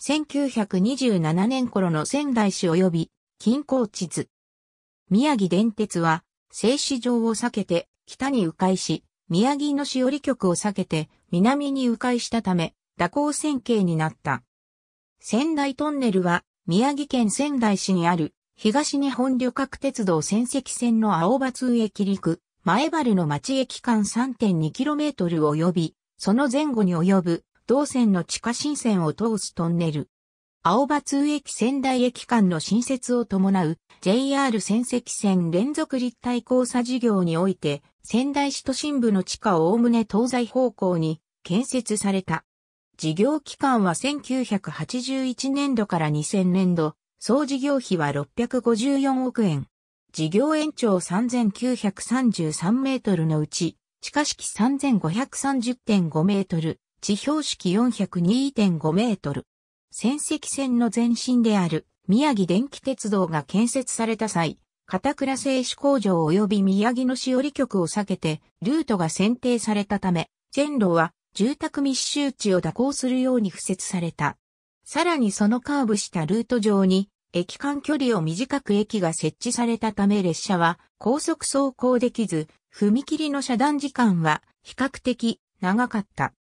1927年頃の仙台市及び近郊地図。宮城電鉄は、静止場を避けて北に迂回し、宮城のしおり局を避けて南に迂回したため、蛇行線形になった。仙台トンネルは、宮城県仙台市にある東日本旅客鉄道仙石線の青葉通駅陸、前原の町駅間 3.2km 及び、その前後に及ぶ同線の地下新線を通すトンネル。青葉通駅仙台駅間の新設を伴う JR 仙石線連続立体交差事業において仙台市都心部の地下おおむね東西方向に建設された。事業期間は1981年度から2000年度、総事業費は654億円。事業延長3933メートルのうち、地下式3530.5メートル、地標式402.5メートル。仙石線の前身である宮城電気鉄道が建設された際、片倉製紙工場及び宮城しお織局を避けて、ルートが選定されたため、線路は住宅密集地を蛇行するように付設された。さらにそのカーブしたルート上に、駅間距離を短く駅が設置されたため列車は高速走行できず、踏切の遮断時間は比較的長かった。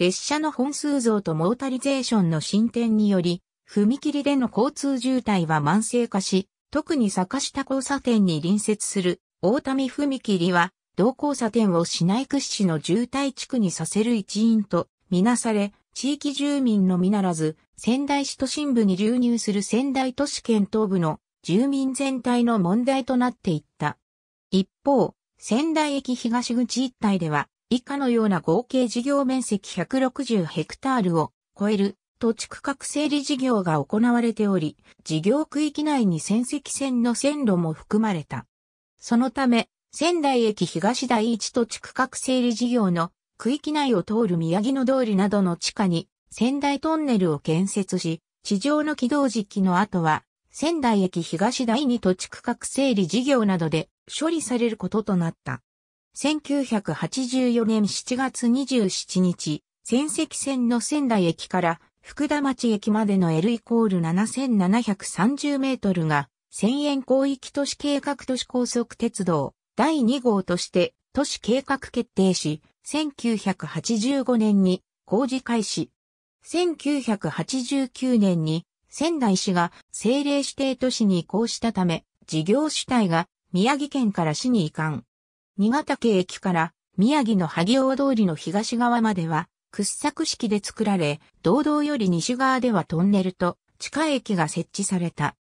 列車の本数増とモータリゼーションの進展により、踏切での交通渋滞は慢性化し、特に坂下交差点に隣接する大民踏切は、同交差点を市内屈指の渋滞地区にさせる一因とみなされ、地域住民のみならず、仙台市都心部に流入する仙台都市圏東部の住民全体の問題となっていった。一方、仙台駅東口一帯では、以下のような合計事業面積160ヘクタールを超える土地区画整理事業が行われており、事業区域内に仙石線の線路も含まれた。そのため、仙台駅東第一土地区画整理事業の区域内を通る宮城野通りなどの地下に仙台トンネルを建設し、地上の起動時期の後は、仙台駅東第二土地区画整理事業などで処理されることとなった。1984年7月27日、仙石線の仙台駅から福田町駅までの L イコール7730メートルが、千円広域都市計画都市高速鉄道第2号として都市計画決定し、1985年に工事開始。1989年に仙台市が政令指定都市に移行したため、事業主体が宮城県から市に移管。新潟県駅から宮城の萩尾通りの東側までは掘削式で作られ、道道より西側ではトンネルと地下駅が設置された。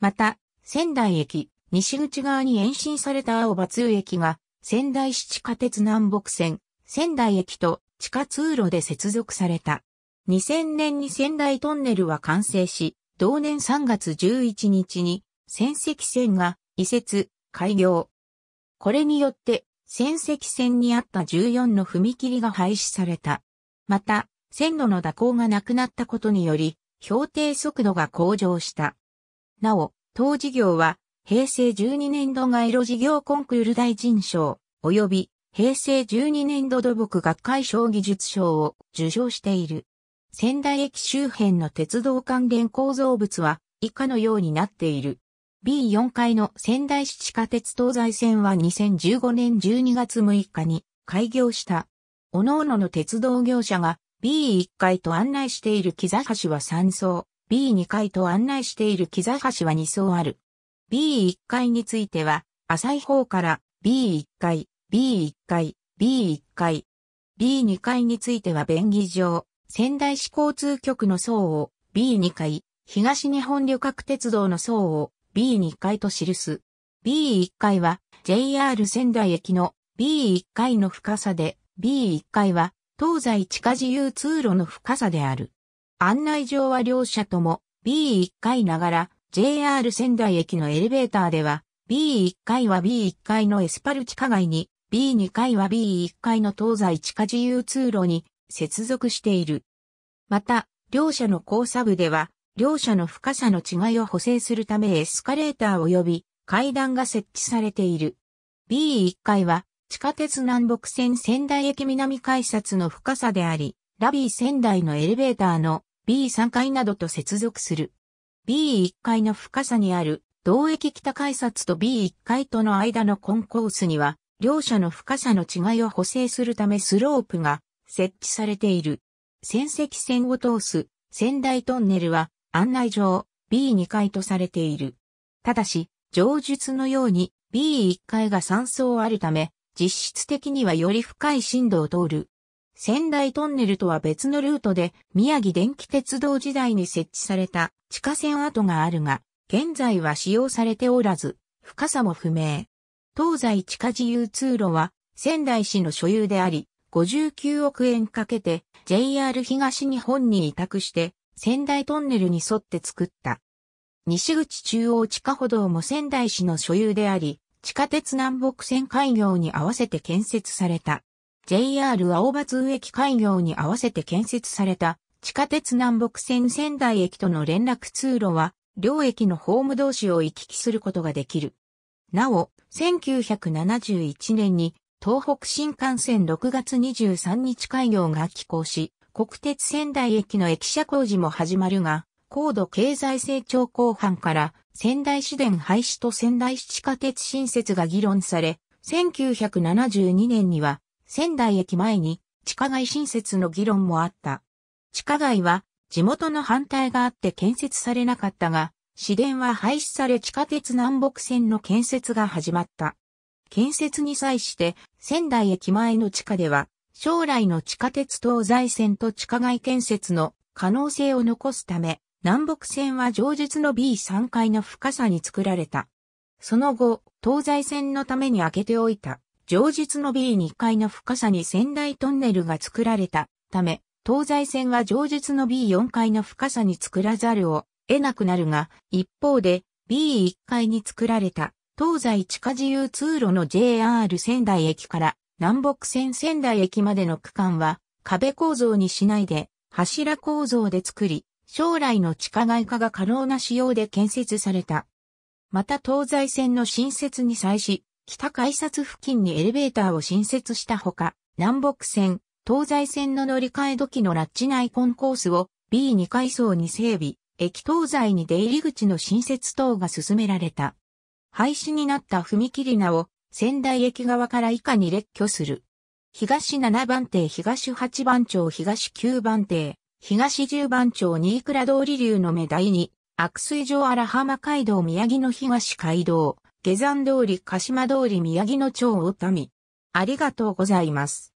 また、仙台駅、西口側に延伸された青葉通駅が仙台市地下鉄南北線、仙台駅と地下通路で接続された。2000年に仙台トンネルは完成し、同年3月11日に仙石線が移設、開業。これによって、戦石線にあった14の踏切が廃止された。また、線路の蛇行がなくなったことにより、標定速度が向上した。なお、当事業は、平成12年度街路事業コンクール大臣賞、及び、平成12年度土木学会賞技術賞を受賞している。仙台駅周辺の鉄道関連構造物は、以下のようになっている。B4 階の仙台市地下鉄東西線は2015年12月6日に開業した。各々の鉄道業者が B1 階と案内している木座橋は3層、B2 階と案内している木座橋は2層ある。B1 階については、浅い方から B1 階、B1 階、B1 階。B2 階については便宜上、仙台市交通局の層を、B2 階、東日本旅客鉄道の層を、B2 階と記す。B1 階は JR 仙台駅の B1 階の深さで、B1 階は東西地下自由通路の深さである。案内上は両者とも B1 階ながら JR 仙台駅のエレベーターでは B1 階は B1 階のエスパル地下街に B2 階は B1 階の東西地下自由通路に接続している。また、両者の交差部では両者の深さの違いを補正するためエスカレーター及び階段が設置されている。B1 階は地下鉄南北線仙台駅南改札の深さであり、ラビー仙台のエレベーターの B3 階などと接続する。B1 階の深さにある同駅北改札と B1 階との間のコンコースには、両者の深さの違いを補正するためスロープが設置されている。仙石線を通す仙台トンネルは案内状 B2 階とされている。ただし、上述のように B1 階が3層あるため、実質的にはより深い深度を通る。仙台トンネルとは別のルートで宮城電気鉄道時代に設置された地下線跡があるが、現在は使用されておらず、深さも不明。東西地下自由通路は仙台市の所有であり、59億円かけて JR 東日本に委託して仙台トンネルに沿って作った。西口中央地下歩道も仙台市の所有であり、地下鉄南北線開業に合わせて建設された。JR 青葉通駅開業に合わせて建設された地下鉄南北線仙台駅との連絡通路は、両駅のホーム同士を行き来することができる。なお、1971年に東北新幹線6月23日開業が起工し、国鉄仙台駅の駅舎工事も始まるが、高度経済成長後半から仙台市電廃止と仙台市地下鉄新設が議論され、1972年には仙台駅前に地下街新設の議論もあった。地下街は地元の反対があって建設されなかったが、市電は廃止され地下鉄南北線の建設が始まった。建設に際して仙台駅前の地下では将来の地下鉄東西線と地下街建設の可能性を残すため、南北線は上述の B3 階の深さに作られた。その後、東西線のために開けておいた、上述の B2 階の深さに仙台トンネルが作られたため、東西線は上述の B4 階の深さに作らざるを得なくなるが、一方で B1 階に作られた東西地下自由通路の JR 仙台駅から南北線仙台駅までの区間は壁構造にしないで柱構造で作り、将来の地下外化が可能な仕様で建設された。また東西線の新設に際し、北改札付近にエレベーターを新設したほか、南北線、東西線の乗り換え時のラッチ内コンコースを B2 階層に整備、駅東西に出入り口の新設等が進められた。廃止になった踏切名を仙台駅側から以下に列挙する。東7番艇、東8番町、東9番艇、東10番町、新倉通り流の目台に、悪水場荒浜街道宮城の東街道、下山通り鹿島通り宮城の町を民。ありがとうございます。